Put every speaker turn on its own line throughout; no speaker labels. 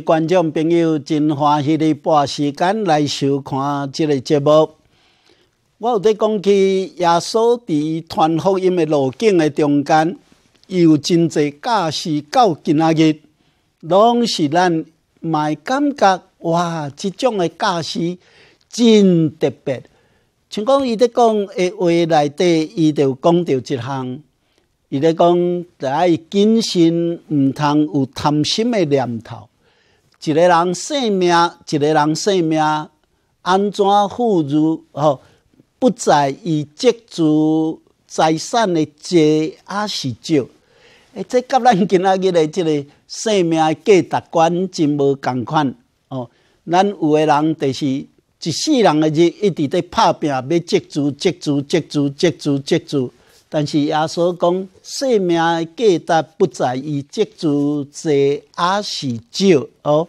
观众朋友真欢喜你拨时间来收看即个节目。我有在讲起耶稣伫传福音的路径的中间，有真济教士到今仔日，拢是咱卖感觉哇，即种的教士真特别。像讲伊在讲的话内底，伊就讲到一项，伊咧讲在谨慎，毋通有贪心的念头。一个人性命，一个人生命，安怎富足哦？不在以积足财产的多啊是少。哎，这甲咱今仔日的即个生命的价值观真无共款哦。咱有个人就是一世人的日一直在拍拼，要积足、积足、积足、积足、积足。但是也所讲，生命诶价值不在于积住多还是少，哦，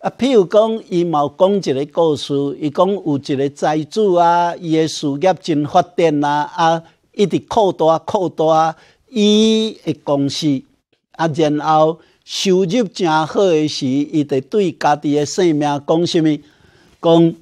啊，譬如讲，伊冒讲一个故事，伊讲有一个财主啊，伊诶事业真发展啊，啊，一直扩大扩大，伊诶公司，啊，然后收入真好诶时，伊得对家己诶生命讲什么？讲。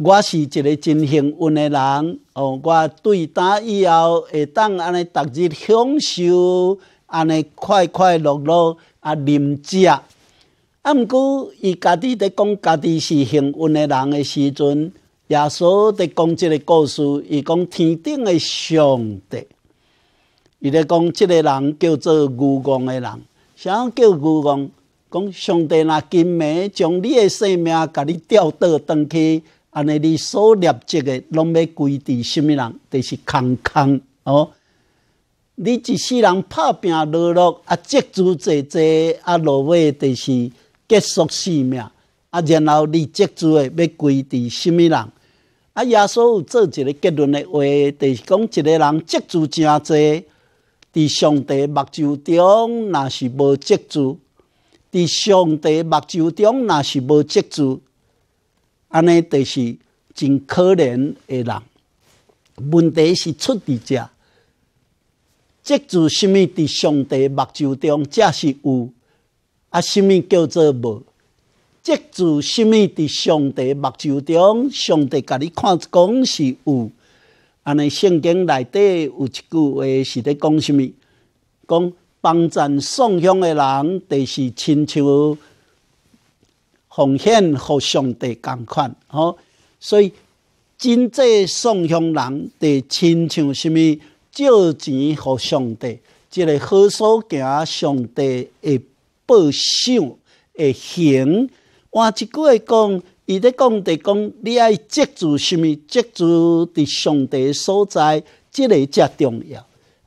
我是一个真幸运的人哦！我对呾以后会当安尼，逐日享受安尼快快乐乐啊，啉食。啊，毋过伊家己在讲家己是幸运的人的时阵，耶稣在讲即个故事，伊讲天顶的上帝，伊在讲即个人叫做牛公的人，啥叫牛公？讲上帝若金梅将你的生命甲你吊倒转去。安尼你所立即个，拢要归伫什么人？就是空空哦。你一世人拍拼落落，啊，积资侪侪，啊，落尾就是结束性命。啊，然后你积资诶，要归伫什么人？啊，耶稣有做一个结论诶话，就是讲一个人积资正侪，伫上帝目睭中，那是无积资；伫上帝目睭中，那是无积资。安尼就是真可怜诶人，问题是出伫遮。即组虾物伫上帝目睭中，才是有；啊，虾物叫做无？即组虾物伫上帝目睭中，上帝甲你看讲是有。安尼圣经内底有一句话是伫讲虾物？讲帮赞送香诶人，就是亲像。奉献和上帝同款，吼！所以真济送向人，得亲像什物借钱给上帝，这个好所行，上帝会报赏，会行。换一句话讲，伊咧讲的讲，你爱借住什物，借住伫上帝所在，这个才重要。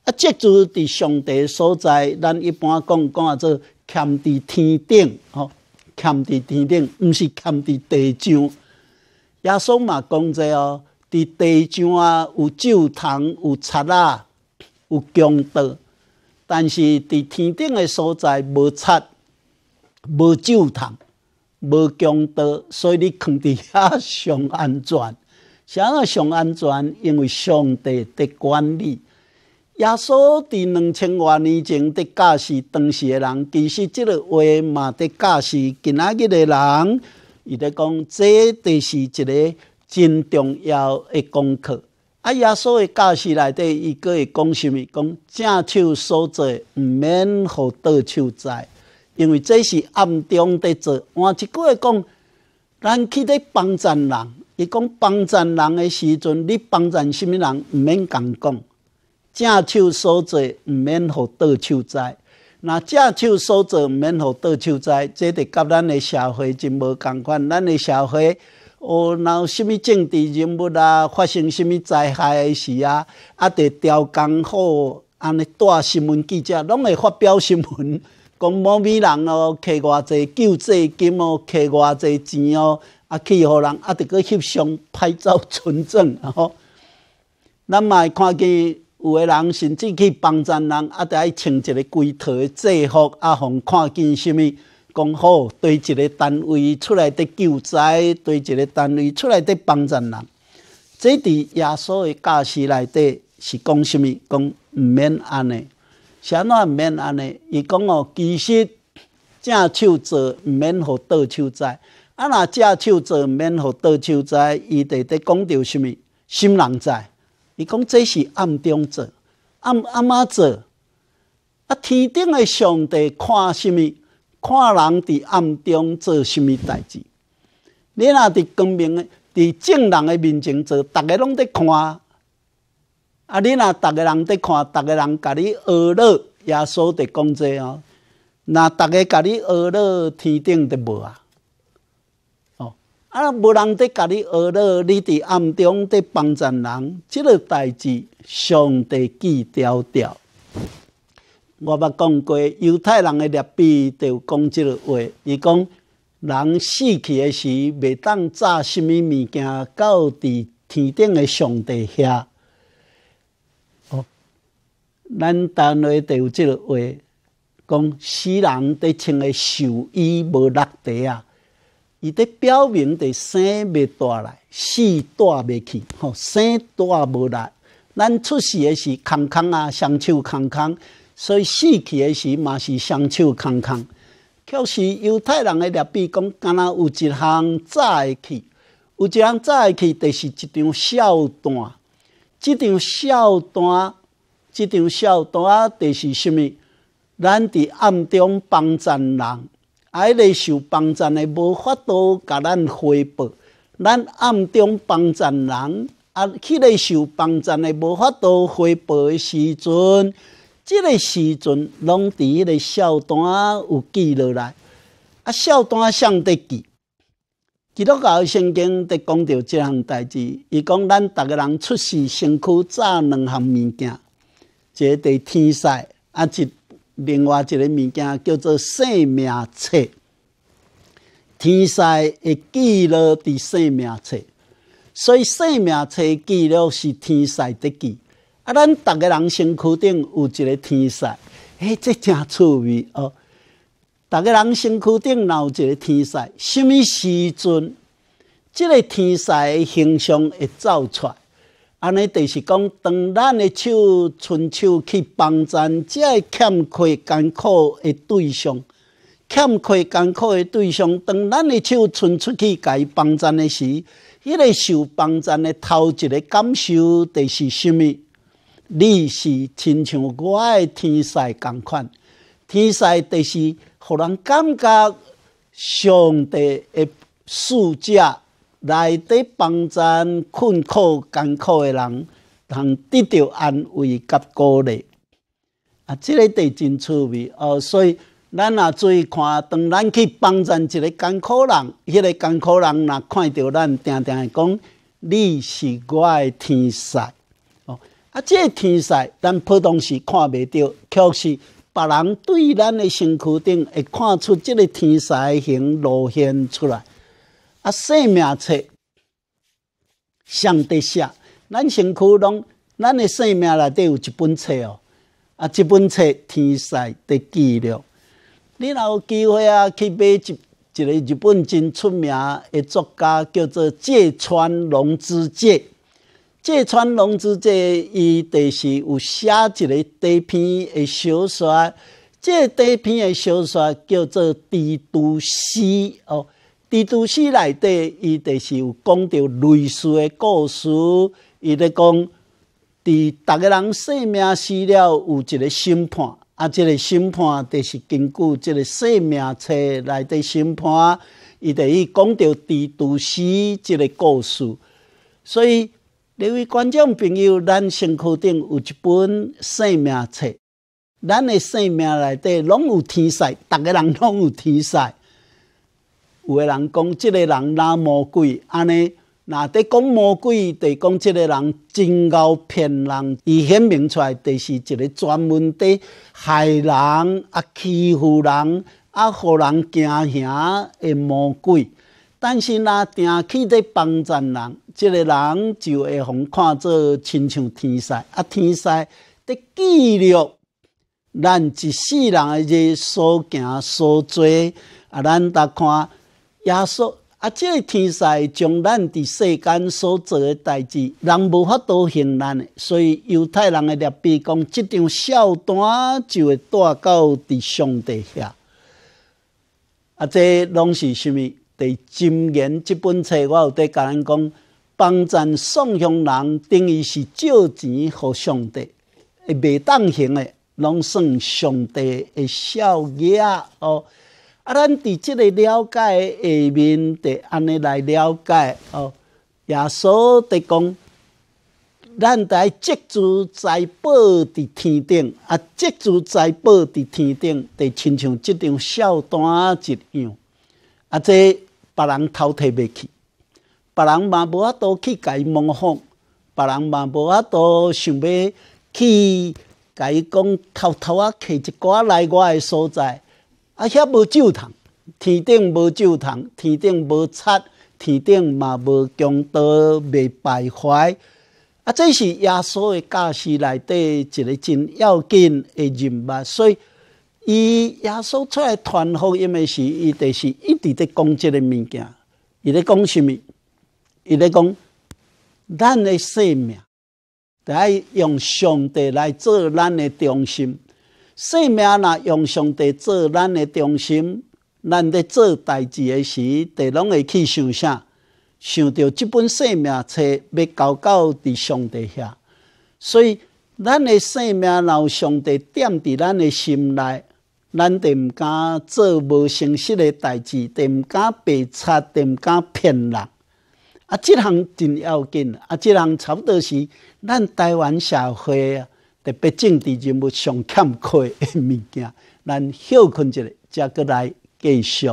啊，借住伫上帝所在，咱一般讲讲啊，做，欠伫天顶，吼！嵌伫天顶，毋是嵌伫地上。耶稣嘛讲者哦，伫地上啊有酒桶、有贼啊、有强盗，但是伫天顶的所在无贼、无酒桶、无强盗，所以你扛伫遐上安全。啥个上安全？因为上帝伫管理。耶稣伫两千多年前的教士，当时的人其实即个话嘛，伫教士今仔日的人，伊在讲，这就是一个真重要的功课。啊，耶稣的教士内底，伊搁会讲什么？讲正手所做，毋免互倒手债，因为这是暗中伫做。换一句话讲，咱去伫帮助人，伊讲帮助人诶时阵，你帮助什么人，毋免共讲。正手所做，毋免互倒手栽。那正手所做，毋免互倒手栽，这得甲咱诶社会真无共款。咱诶社会哦，闹什物政治人物啊？发生什物灾害时啊？啊，得调刚好安尼，带新闻记者拢会发表新闻，讲某美人哦，摕偌济救济金哦，摕偌济钱哦，啊去互人啊，得阁翕相拍照存证，吼、咱咱会看见。有的人甚至去帮人，啊，得爱穿一个规套制服，啊，互看见什物。讲好对一个单位出来得救灾，对一个单位出来得帮人。这伫耶稣的教示内底是讲什物？讲毋免安尼，啥物也毋免安尼？伊讲哦，其实正手做毋免互倒手栽，啊，若正手做毋免互倒手栽，伊伫在讲着什物？心人在。伊讲这是暗中做，暗暗仔做。啊，天顶的上帝看什物？看人伫暗中做什物代志？你若伫光明的、伫正人的面前做，逐个拢在看。啊，你若逐个人在看，逐个人甲你恶乐，耶稣伫讲这哦。若逐家甲你恶乐，天顶就无啊。啊！无人伫甲你恶了，你伫暗中伫帮衬人，即个代志，上帝记条条。我捌讲过，犹太人诶立碑就有讲即个话，伊讲人死去诶时，未当炸虾物物件，到伫天顶诶上帝遐。哦，咱单位就有即个话，讲死人伫穿诶寿衣无落地啊。伊在表明，就生欲带来，死带袂去，吼，生带无力。咱出世的是空空啊，双手空空，所以死去的时嘛是双手空空。确实，犹太人的利弊讲，敢若有一项会去，有一项会去，就是一张孝单。即张孝单，即张孝单，就是啥物？咱伫暗中帮人。啊，迄个受帮衬的无法度甲咱回报，咱暗中帮衬人，啊，去个受帮衬的无法度回报的时阵，即个时阵拢伫迄个账单有记落来，啊，账单上得记。基督教圣经在讲到即项代志，伊讲咱逐个人出世先去做两项物件，一个天晒，啊，一。另外一个物件叫做生命册，天师会记录伫生命册，所以生命册记录是天师的记。啊，咱逐个人身躯顶有一个天师，哎，这真趣味哦！逐个人身躯顶有一个天师，什物时阵即个天的形象会走出来？安尼，著是讲，当咱的手伸手去帮咱只会欠亏艰苦的对象；欠亏艰苦的对象，当咱的手伸出去甲伊帮咱的时，迄个受帮咱的头一个感受，著是虾物？你是亲像我的天使共款，天使著是互人感觉上帝的使者。来底帮咱困苦、艰苦的人，通得到安慰甲鼓励。啊，这个地真趣味哦！所以，咱也注意看，当咱去帮咱一个艰苦人，迄个艰苦人若看到咱，定定会讲：“你是我的天使哦，啊，这个天使咱普通是看未到，却是别人对咱的身躯顶，会看出这个天使的形路现出来。啊，生命册上得写，咱身躯拢，咱的生命内底有一本册哦。啊，一本册天晒得记了。你若有机会啊，去买一一个日本真出名的作家，叫做芥川龙之介。芥川龙之介，伊就是有写一个短篇的小说，这短篇的小说叫做《帝都史》哦。蜘蛛丝内底，伊就是有讲到类似的故事，伊在讲，伫逐个人生命死了有一个审判，啊，即个审判就是根据即个生命册内底审判，伊在伊讲到《蜘蛛丝即个故事，所以，各位观众朋友，咱身躯顶有一本生命册，咱的生命内底拢有天赛，逐个人拢有天赛。有个人讲，即个人拉魔鬼安尼，若伫讲魔鬼，伫讲即个人真够骗人，伊显明出来，就是一个专门伫害人、啊欺负人、啊，互人惊吓的魔鬼。但是，若定去伫帮衬人，即个人就会互看做亲像天师。啊，天师伫记录咱一世人日所行所做，啊，咱达看。耶稣啊，这个天赛将咱伫世间所做诶代志，人无法度行难诶，所以犹太人诶立碑讲，即张小单就会带到伫上帝下。啊，这拢是虾米？伫《箴言》这本册，我有伫甲咱讲，帮咱送香人等于是借钱互上帝，会未当行诶，拢算上帝诶少爷哦。啊！咱伫即个了解下面，得安尼来了解哦。耶稣得讲，咱在积住财宝伫天顶，啊，积住财宝伫天顶，得亲像这张小单一样。啊，即别人偷摕袂起，别人嘛无法度去甲伊模仿，别人嘛无法度想要去甲伊讲偷偷啊摕一寡来我的所在。啊！遐无酒桶，天顶无酒桶，天顶无擦，天顶嘛无强盗未败坏。啊！这是耶稣的教事内底一个真要紧的人物，所以伊耶稣出来传福音的是，伊就是一直在讲这个物件。伊在讲什么？伊在讲咱的生命，来用上帝来做咱的中心。生命若用上帝做咱的中心，咱在做代志的时，第拢会去想啥？想到即本生命册要交到伫上帝遐，所以咱的生命若有上帝点伫咱的心内，咱著毋敢做无诚实的代志，著毋敢被差，第毋敢骗人。啊，即项真要紧。啊，即项差不多是咱台湾社会啊。特别政治人物上欠缺的物件，咱休困一下，再过来继续。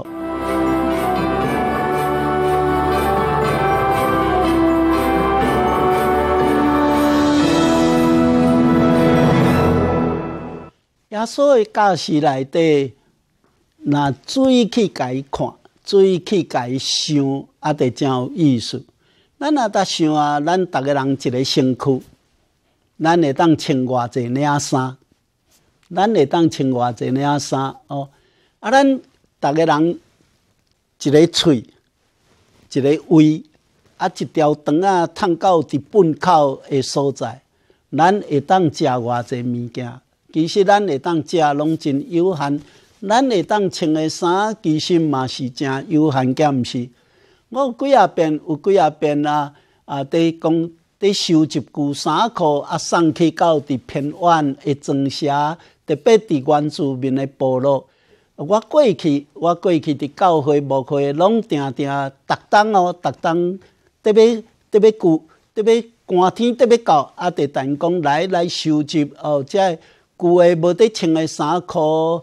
亚瑟的教内底，若注意去解看，意去解想，也得真有意思。咱若达想啊，咱逐个人一个身躯，咱会当穿偌济领衫，咱会当穿偌济领衫哦。啊，咱逐个人一个喙，一个胃，啊，一条肠啊，通到伫本口的所在，咱会当食偌济物件。其实，咱会当食拢真有限。咱会当穿的衫，其实嘛是真有限，假毋是。我几啊遍，有几啊遍啊啊，伫讲。伫收集旧衫裤，啊，送去到伫偏远诶庄乡，特别伫原住民诶部落。我过去，我过去伫教会、互会，拢定定，逐冬哦，逐冬特别特别旧，特别寒天特别到，啊，伫等讲来来收集哦，即旧诶无得穿诶衫裤，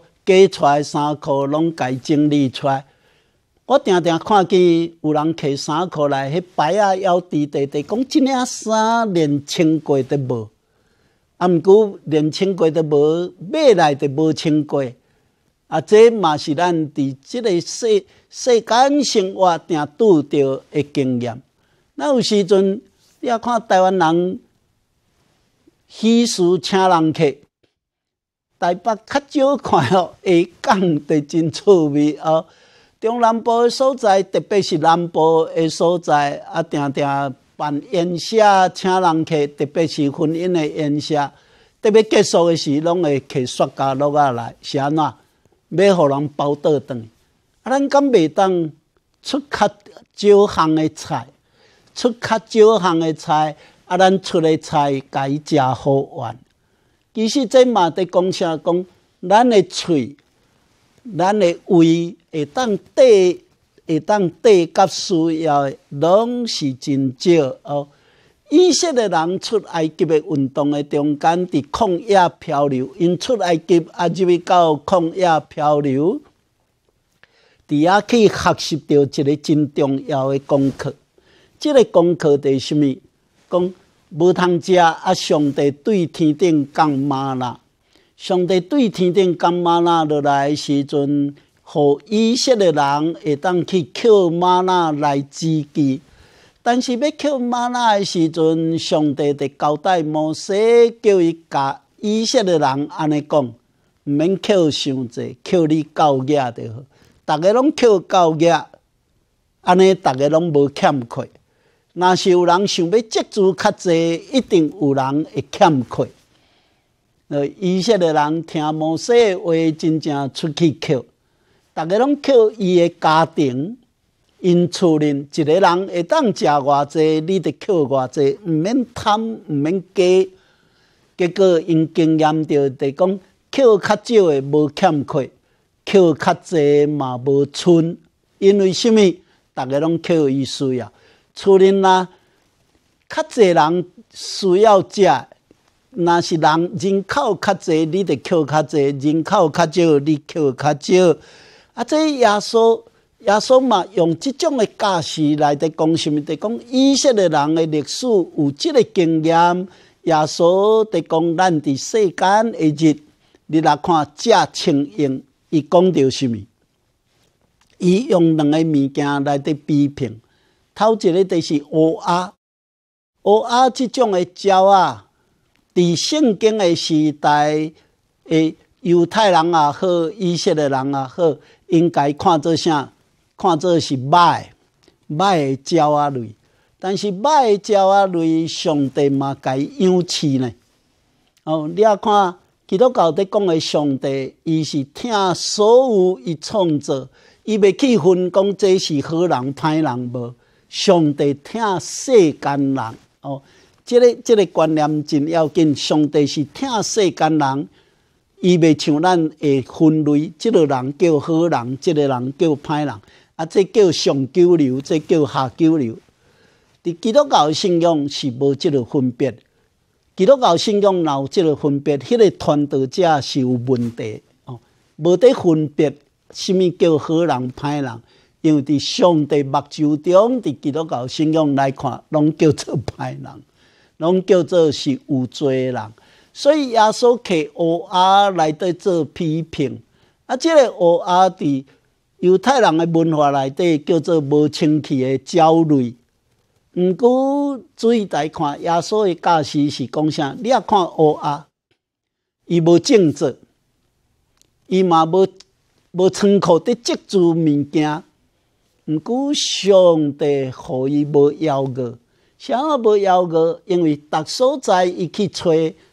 出来诶衫裤，拢家整理出。我定定看见有人摕衫裤来，迄牌啊幺地地地讲，即领衫连穿过都无。啊，毋过连穿过都无，买来就无穿过。啊，这嘛是咱伫即个世世间生活定拄着的经验。那有时阵，你看台湾人喜事请人客，台北较少看哦，会讲得真趣味哦。中南部的所在，特别是南部的所在，啊，定定办宴席，请人客，特别是婚姻的宴席，特别结束的时，拢会客雪加落下来，是安怎？要互人包桌顿，啊，咱敢袂当出较少项的菜，出较少项的菜，啊，咱出的菜该食好完。其实这嘛在讲啥？讲咱的喙。咱的胃会当底，会当底，甲需要的，拢是真少哦。以色列人出埃及的运动的中间，伫旷野漂流，因出埃及啊，入去到旷野漂流，伫啊去学习到一个真重要的功课。这个功课第啥物？讲无通食啊！上帝对天顶降骂啦。上帝对天顶干玛纳落来时阵，互以色列人会当去捡玛纳来自己。但是要捡玛纳的时阵，上帝得交代摩西，叫伊甲以色列人安尼讲：，毋免捡伤济，捡你够额就好。大家拢捡够额，安尼大家拢无欠亏。若是有人想要积足较济，一定有人会欠亏。呃，一些的人听某些话，真正出去扣，大家拢扣伊的家庭。因厝里一个人会当食偌济，你得扣偌济，毋免贪，毋免加。结果因经验着得讲，扣较少的无欠亏，扣较济嘛无剩。因为甚物？大家拢扣伊需要，厝里啦，较济人需要食。那是人人口较侪，你得扣较侪；人口较少，你扣较少。啊，这耶稣，耶稣嘛，用即种的架势来在讲什么？在讲以色列人的历史有即个经验。耶稣在讲咱伫世间嘅日，你来看遮清用，伊讲着什么？伊用两个物件来在批评。头一个就是乌鸦，乌鸦即种的鸟啊。伫圣经诶时代，诶，犹太人也好，以色列人也好，应该看做啥？看做是歹歹诶鸟仔类。但是歹诶鸟仔类，上帝嘛该养饲呢？哦，你啊看，基督教伫讲诶上帝，伊是听所有伊创造，伊袂去分讲这是好人歹人无。上帝听世间人哦。即个即个观念真要紧。上帝是疼世间人，伊袂像咱会分类，即个人叫好人，即个人叫歹人。啊，即叫上九流，即叫下九流。伫基督教信仰是无即个分别。基督教信仰有即个分别，迄个传道者是有问题哦，无得分别啥物叫好人歹人，因为伫上帝目睭中，伫基督教信仰来看，拢叫做歹人。拢叫做是有罪人，所以耶稣克乌鸦来伫做批评，啊，即个乌鸦伫犹太人的文化内底叫做无清气的焦类。唔过注意来看，耶稣的教义是讲啥？你也看乌鸦，伊无正直，伊嘛无无仓库伫积贮物件。唔过上帝予伊无要过。啥啊？无，妖过，因为逐所在伊去找，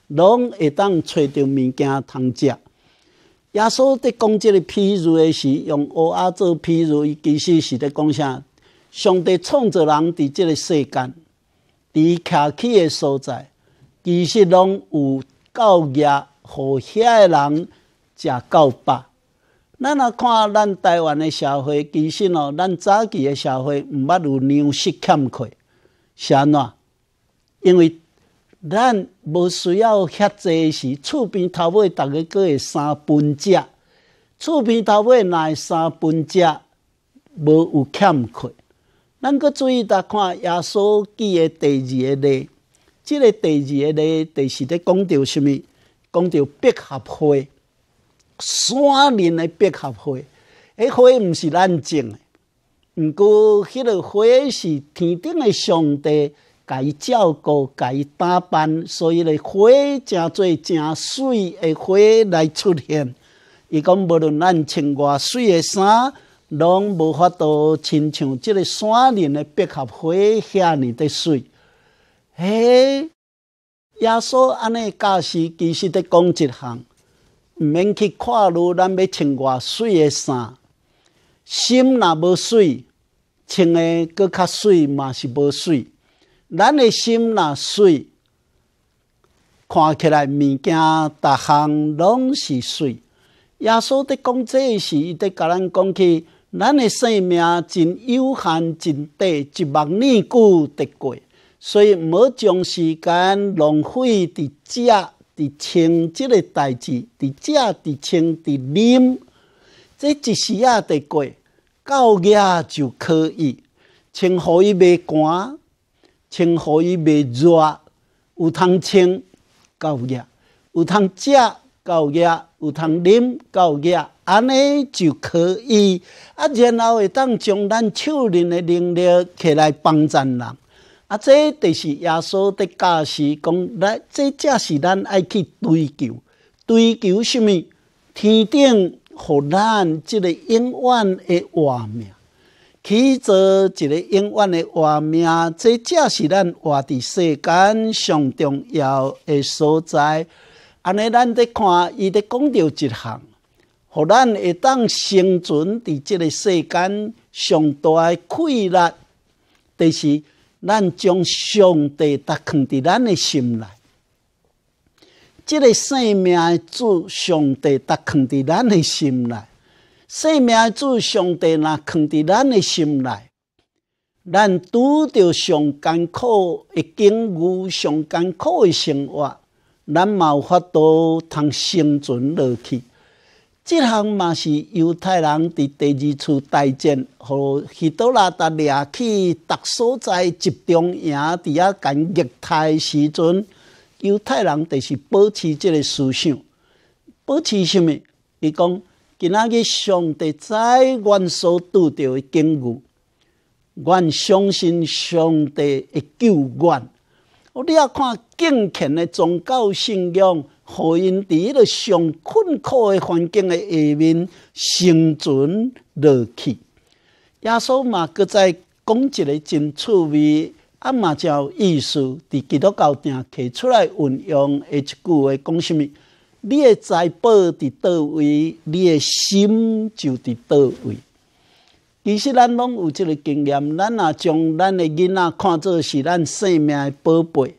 拢会当揣着物件通食。耶稣伫讲即个譬如的是用乌鸦做譬伊其实是伫讲啥？上帝创造人伫即个世间，伫徛起诶所在，其实拢有够野，互遐个人食够饱。咱若看咱台湾的社会，其实哦，咱早期诶社会毋捌有粮食欠缺。是安怎？因为咱无需要遐济，是厝边头尾，大家各会三分食。厝边头尾乃三分食，无有欠缺。咱搁注意，着看耶稣记的第二个例，这个第二个例，第是在讲到啥物？讲到百合花，山林的百合花，迄花毋是咱种。毋过，迄个花是天顶的上帝甲伊照顾、甲伊打扮，所以咧花真多、真水的花来出现。伊讲，无论咱穿偌水的衫，拢无法度亲像即个山林的百合花遐尼的水。嘿，耶稣安尼教示，其实伫讲一项，毋免去看路，咱要穿偌水的衫。心若无碎，穿的更较水嘛是无碎。咱的心若碎，看起来物件，逐项拢是碎。耶稣在讲这时，伊在甲咱讲起，咱的生命真有限，真短，一目年久得过，所以无将时间浪费伫遮伫穿即个代志，伫遮伫穿、在啉。即一时啊，得过到夜就可以，穿厚伊袂寒，穿厚伊袂热，有通穿到夜，有通食到夜，有通啉到夜，安尼就可以。啊，然后会当将咱手里的能力起来帮人。啊，这就是耶稣的教示，讲咱即正是咱爱去追求，追求啥物？天顶。互咱即个永远的活命，起做一个永远的活命，这正是咱活伫世间上重要的所在。安尼，咱伫看，伊伫讲到一项，互咱会当生存伫即个世间上大诶快乐，第是咱将上帝搭藏伫咱的心内。即个生命主上帝，搭藏伫咱的心内。生命主上帝，那藏伫咱的心内。咱拄着上艰苦、已经遇，上艰苦的生活，咱嘛有法度通生存落去。即项嘛是犹太人伫第二次大战和希多拉达掠去，达所在集中营伫啊干虐待时阵。犹太人就是保持即个思想，保持什物？伊讲今仔日上帝在阮所拄着的境遇，阮相信上帝的救援。哦，你啊看，健全的宗教信仰，互因伫迄个上困苦的环境的下面生存落去。耶稣嘛，搁再讲一个真趣味。啊嘛，有意思。伫基督教顶提出来运用，而一句话讲啥物？你诶，财宝伫倒位，你诶，心就伫倒位。其实咱拢有即个经验，咱若将咱诶囡仔看作是咱生命诶宝贝，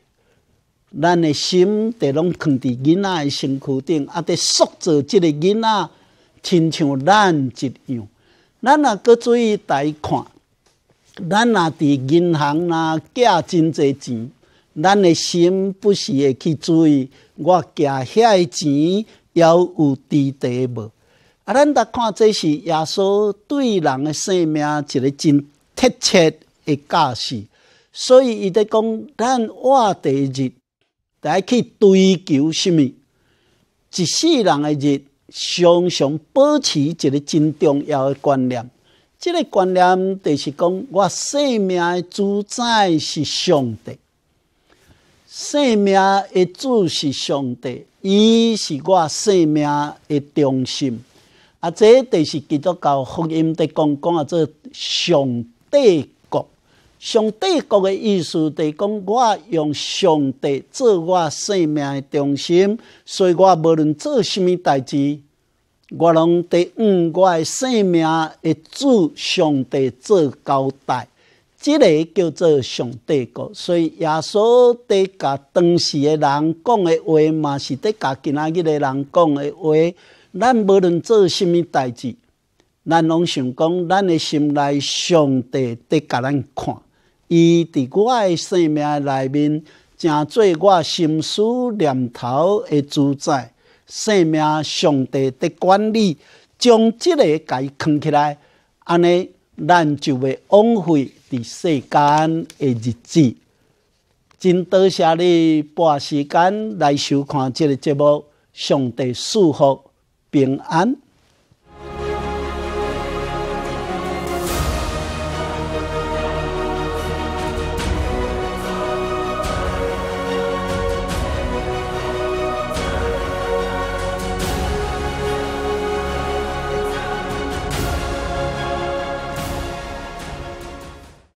咱诶心就拢放伫囡仔诶身躯顶，啊，伫塑造即个囡仔，亲像咱一样，咱若搁注意待看。咱若伫银行若寄真侪钱，咱的心不是会去注意我寄遐钱有有伫德无？啊，咱达看这是耶稣对人诶生命一个真贴切诶教示，所以伊伫讲咱活一日，大去追求啥物？一世人诶日，常常保持一个真重要诶观念。这个观念就是讲，我生命主宰是上帝，生命诶主是上帝，伊是我生命诶中心。啊，这就是基督教福音在讲，讲啊做上帝国，上帝国诶意思，就讲我用上帝做我生命诶中心，所以我无论做虾米代志。我拢在我诶性命，会主上帝做交代，即个叫做上帝国。所以耶稣在甲当时诶人讲诶话，嘛是伫甲今仔日诶人讲诶话。咱无论做虾米代志，咱拢想讲，咱诶心内上帝伫甲咱看，伊伫我诶性命内面，正做我心思念头诶主宰。生命，上帝的管理，将即个该藏起来，安尼，咱就会枉回伫世间的日子。真多谢你拨时间来收看即个节目，上帝祝福平安。